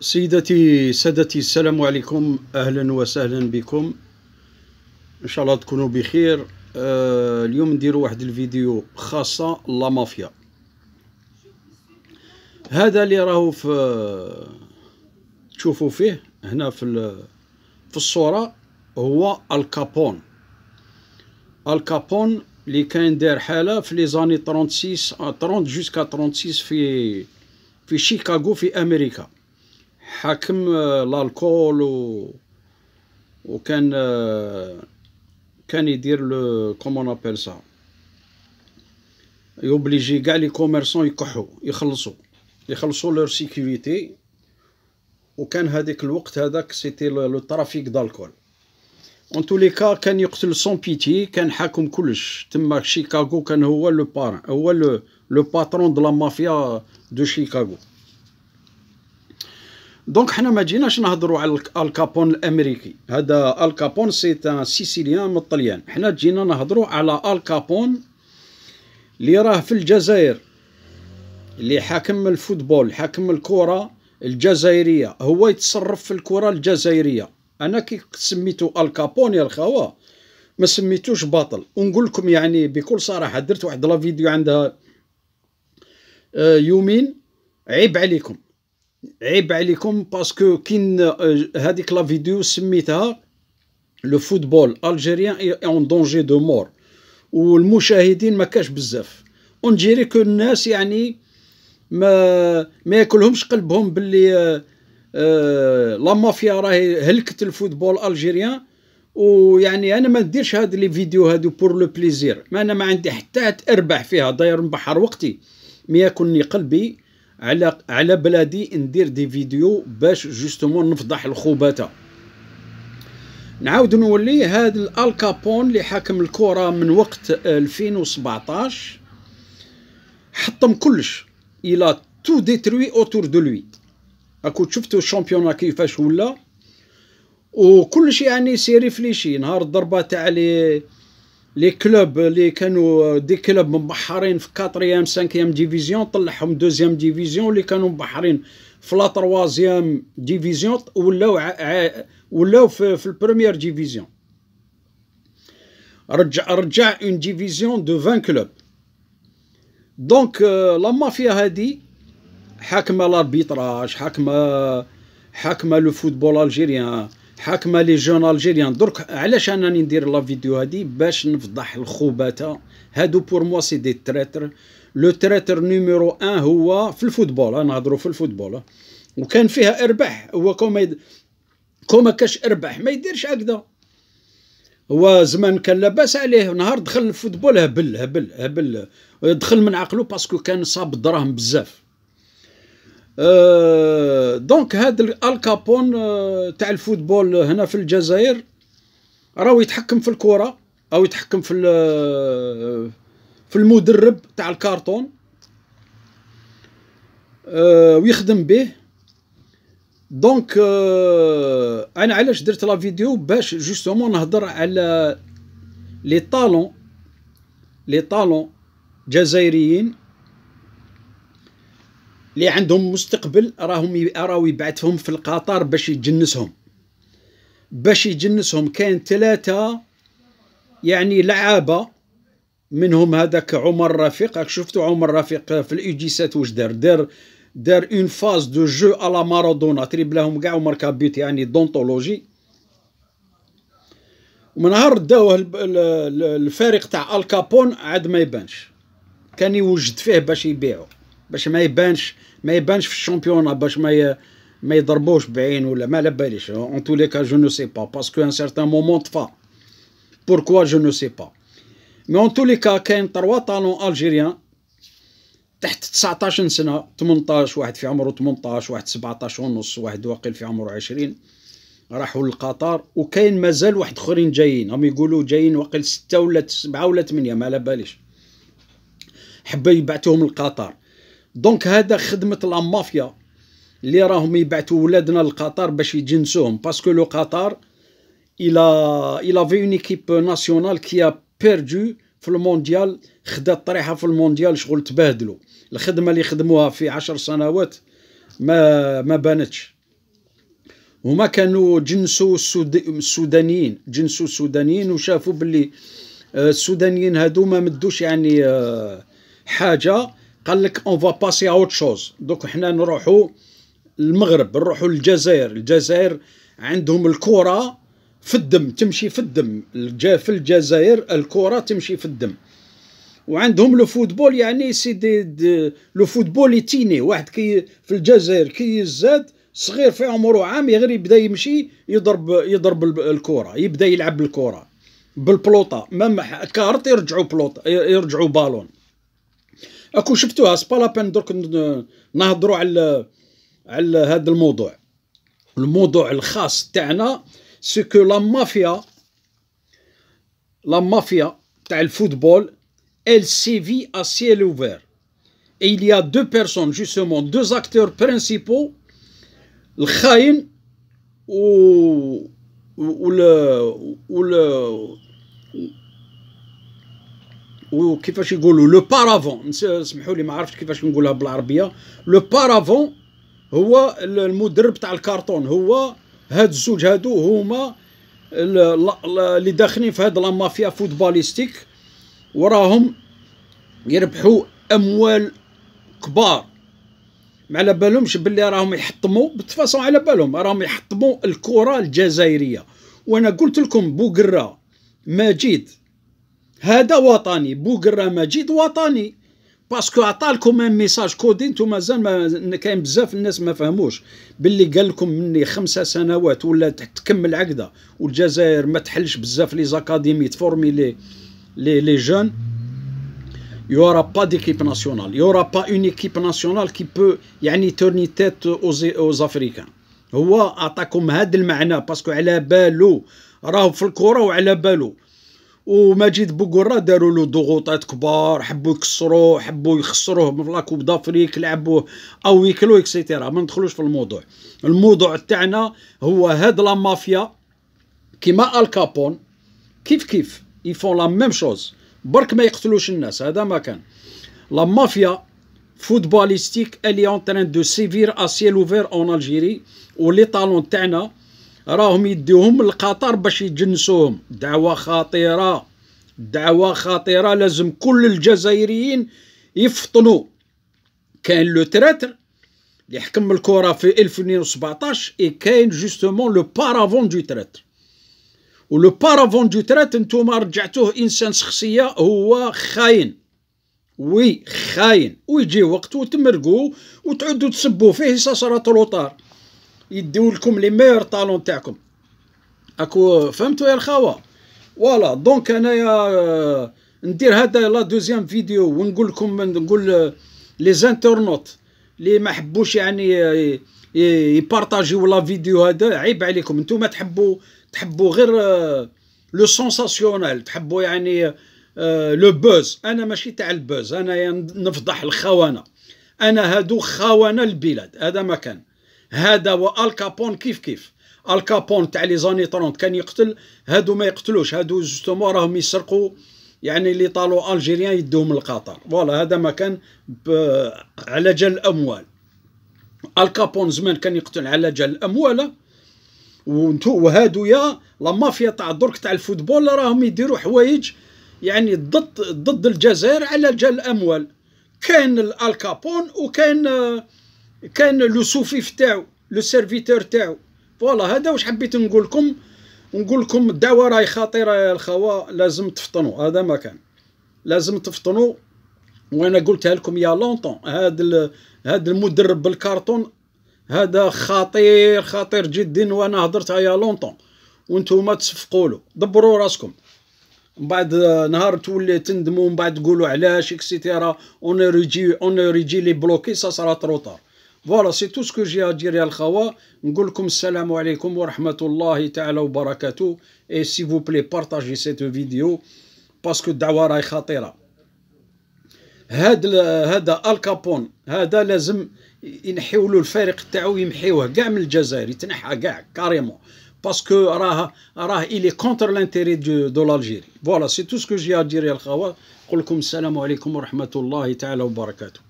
سيدتي سادتي السلام عليكم اهلا وسهلا بكم ان شاء الله تكونوا بخير آه اليوم نديروا واحد الفيديو خاصه لا مافيا هذا اللي راهو في تشوفوا فيه هنا في في الصوره هو الكابون الكابون اللي كان دار حاله في لي زاني 36 30 جوسكا 36 في في شيكاغو في امريكا حاكم آه، لالكول و وكان آه، كان يدير لو كومون ابل سا يوبليجي كاع لي كوميرسون يكحو يخلصو يخلصو لور سيكوريتي وكان هذاك الوقت هذاك سيتي لو ترافيك دالكول اون تو لي كا كان يقتل سون بيتي كان حاكم كلش تما شيكاغو كان هو لو باران هو لو لو باترون دو لا مافيا دو شيكاغو دونك حنا ما جيناش نهضروا على الكابون الامريكي هذا الكابون سي ان آه، سيسيليان من الطليان حنا جينا نهضروا على الكابون اللي راه في الجزائر اللي حاكم الفوتبول حاكم الكره الجزائريه هو يتصرف في الكره الجزائريه انا كي سميتو الكابون يا الخوا ما سميتوش باطل ونقول لكم يعني بكل صراحه درت واحد لا فيديو عندها آه، يومين عيب عليكم عيب عليكم باسكو كاين آه، هذيك لا فيديو سميتها لو فوتبول الجيريان اون دونجي دو مور والمشاهدين ما كاش بزاف اونجيري كو الناس يعني ما ما ياكلهمش قلبهم باللي آه، آه، لا مافيا راهي هلكت الفوتبول الجيريان ويعني انا ما نديرش هاد لي فيديو هادو بور لو بليزير ما انا ما عندي حتى اربح فيها داير نبحر وقتي مي ياكلني قلبي على على بلادي ندير دي فيديو باش جوستومون نفضح الخباتة نعاود نولي هذا الالكابون اللي حاكم الكره من وقت 2017 حطم كلش الى تو ديتروي اوتور دو لوي اكو شفتو الشامبيون كيفاش ولا وكلش يعني سي ريفليشي نهار الضربه تاع لي لي كلوب اللي كانوا آه، دي كلوب مبحرين في كاتريام سانكيام ديفيزيون طلعهم دوزيام ديفيزيون اللي كانوا مبحرين في لا تروازيام ديفيزيون ولاو ولاو في, في البريمير ديفيزيون رجع رجع اون ديفيزيون دو 20 كلوب دونك آه، لا مافيا هادي حاكمه لاربيتراج حاكمه حاكمه لو فوتبول الجيريان حاكمه لي جون الجيريان درك علاش انني ندير لا فيديو هادي باش نفضح الخباتة هادو بور موا سي دي تريتر لو تريتر نيميرو ان هو في الفوتبول نهضروا في الفوتبول وكان فيها ارباح هو كوما يد... كوما كاش ارباح ما يديرش هكذا هو زمان كان لاباس عليه نهار دخل الفوتبول هبل هبل هبل دخل من عقله باسكو كان صاب الدراهم بزاف آه، دونك هذا الكابون آه، تاع الفوتبول هنا في الجزائر راهو يتحكم في الكره او يتحكم في آه، في المدرب تاع الكارتون ويخدم به دونك انا علاش درت لا فيديو باش جوستومون نهضر على لي طالون لي طالون جزائريين اللي عندهم مستقبل راهم راهو يبعثهم في القطار باش يجنسهم باش يجنسهم كاين ثلاثة يعني لعابة منهم هذاك عمر رفيق راك شفتوا عمر رفيق في الايجيسات واش دار دار دار اون فاز دو جو على مارادونا تريب لهم كاع ومركا بيوت يعني دونتولوجي ومن نهار داوه الفريق تاع الكابون عاد ما يبانش كان يوجد فيه باش يبيعو باش ما يبانش ما يبانش في الشامبيونه باش ما ي... ما يضربوش بعين ولا ما على باليش اون تو لي كا جو نو سي با باسكو ان سارتان مومون طفى بوركوا جو نو سي با مي اون تو لي كا كاين تروا طالون الجيريان تحت 19 سنه 18 واحد في عمره 18 واحد 17 ونص واحد واقيل في عمره 20 راحوا للقطر وكاين مازال واحد اخرين جايين هم يقولوا جايين واقيل 6 ولا 7 ولا 8 ما على باليش حبوا يبعثوهم للقطر دونك هذا خدمه المافيا اللي راهم يبعثوا ولادنا لقطر باش يجنسوهم باسكو لو قطر الى الى في اون ايكيب ناسيونال كي بيردو في المونديال خدات طريحه في المونديال شغل تبهدلوا الخدمه اللي خدموها في عشر سنوات ما ما بانتش هما كانوا جنسو السودانيين جنسو السودانيين وشافوا باللي آه، السودانيين هادو ما مدوش يعني آه، حاجه قال لك اون فوا باسي ا اوت شوز دوك حنا نروحوا المغرب نروحوا للجزائر الجزائر عندهم الكره في الدم تمشي في الدم في الجزائر الكره تمشي في الدم وعندهم لو فوتبول يعني سي دي لو فوتبول يتيني واحد كي في الجزائر كي يزاد صغير في عمره عام غير يبدا يمشي يضرب يضرب الكره يبدا يلعب بالكره بالبلوطه مام كارت يرجعوا بلوطه يرجعوا بالون اكو شفتوها سبا لابان درك نهضروا على على هذا الموضوع الموضوع الخاص تاعنا سكو لا مافيا لا مافيا تاع الفوتبول elle sévit à ciel ouvert. Et il y a deux personnes, justement, deux acteurs principaux, le Khaïn ou, ou, ou, le, ou, le, وكيفاش يقولوا لو بارافون سمحوا لي ما عرفتش كيفاش نقولها بالعربيه لو بارافون هو المدرب تاع الكارتون هو هاد الزوج هادو هما اللي داخلين في هاد لا مافيا فوتباليستيك وراهم يربحوا اموال كبار ما على بالهمش باللي راهم يحطموا بتفاصيل على بالهم راهم يحطموا الكره الجزائريه وانا قلت لكم بوقره مجيد هذا وطني بوغرا مجيد وطني باسكو عطا لكم ان ميساج كودي نتوما مازال ما كاين بزاف الناس ما فهموش باللي قال لكم مني خمسة سنوات ولا تكمل عقده والجزائر ما تحلش بزاف لي زاكاديمي تفورمي لي لي لي جون يورا با ديكيب ناسيونال يورا با اون ايكيب ناسيونال كي بو يعني تورني تيت او افريكان هو عطاكم هذا المعنى باسكو على بالو راهو في الكره وعلى بالو ومجيد بوكورا داروا له ضغوطات كبار حبوا يكسروه حبوا يخسروه من لاكوب دافريك لعبوه او يكلو اكسيتيرا ما ندخلوش في الموضوع الموضوع تاعنا هو هاد لا مافيا كيما الكابون كيف كيف يفون لا ميم شوز برك ما يقتلوش الناس هذا ما كان لا مافيا فوتباليستيك اللي اون ترين دو سيفير ا سيل اوفير اون الجيري ولي طالون تاعنا راهم يديوهم لقطر باش يجنسوهم دعوة خطيرة دعوة خطيرة لازم كل الجزائريين يفطنوا كاين لو تراتر اللي حكم الكره في 2017 اي كاين جوستومون لو بارافون دو تراتر ولو بارافون دو ترات نتوما رجعتوه انسان شخصيه هو خاين وي خاين ويجي وقت وتمرقوه وتعدوا تسبوا فيه سا سسرة روطار يديو لكم لي ميور طالون تاعكم اكو فهمتوا يا الخاوه فوالا دونك انايا آه، ندير هذا لا دوزيام فيديو ونقول لكم نقول آه، لي زانترنوت لي ما حبوش يعني آه، يبارطاجيو لا فيديو هذا عيب عليكم نتوما تحبوا تحبوا غير لو سونساسيونيل تحبوا يعني لو بوز انا ماشي تاع البوز انا نفضح الخونه انا هادو خونه البلاد هذا ما كان هذا الكابون كيف كيف الكابون تاع لي زاني 30 كان يقتل هادو ما يقتلوش هادو جوستومون راهم يسرقوا يعني لي طالو الجيريان يدوهم لقطر فوالا هذا ما كان على جال الاموال الكابون زمان كان يقتل على جال الاموال وانتو وهادو يا لا مافيا تاع الدرك تاع الفوتبول راهم يديروا حوايج يعني ضد ضد الجزائر على جال الاموال كاين الكابون وكاين كان لو سوفيف تاعو لو سيرفيتور تاعو فوالا هذا واش حبيت نقول لكم نقول لكم الدواء راهي خطيره يا الخوا لازم تفطنوا هذا ما كان لازم تفطنوا وانا قلتها لكم يا لونطون هذا هذا المدرب بالكارتون هذا خطير خطير جدا وانا هضرتها يا لونطون وانتم تصفقوا له دبروا راسكم من بعد نهار تولي تندموا من بعد تقولوا علاش اكسيتيرا اون ريجي اون ريجي لي بلوكي سا سرا تروطار فوالا سي تو سكو جي ا دير يا الخوا نقول لكم السلام عليكم ورحمه الله تعالى وبركاته اي سي فو بلي بارطاجي سيت فيديو باسكو الدعوه راهي خطيره هاد هذا الكابون هذا لازم ينحيولو له الفريق تاعو يمحيوه كاع من الجزائر يتنحى كاع كاريمون باسكو راه راه الي كونتر لانتيري دو لالجيري فوالا سي تو سكو جي ا دير يا الخوا نقول لكم السلام عليكم ورحمه الله تعالى وبركاته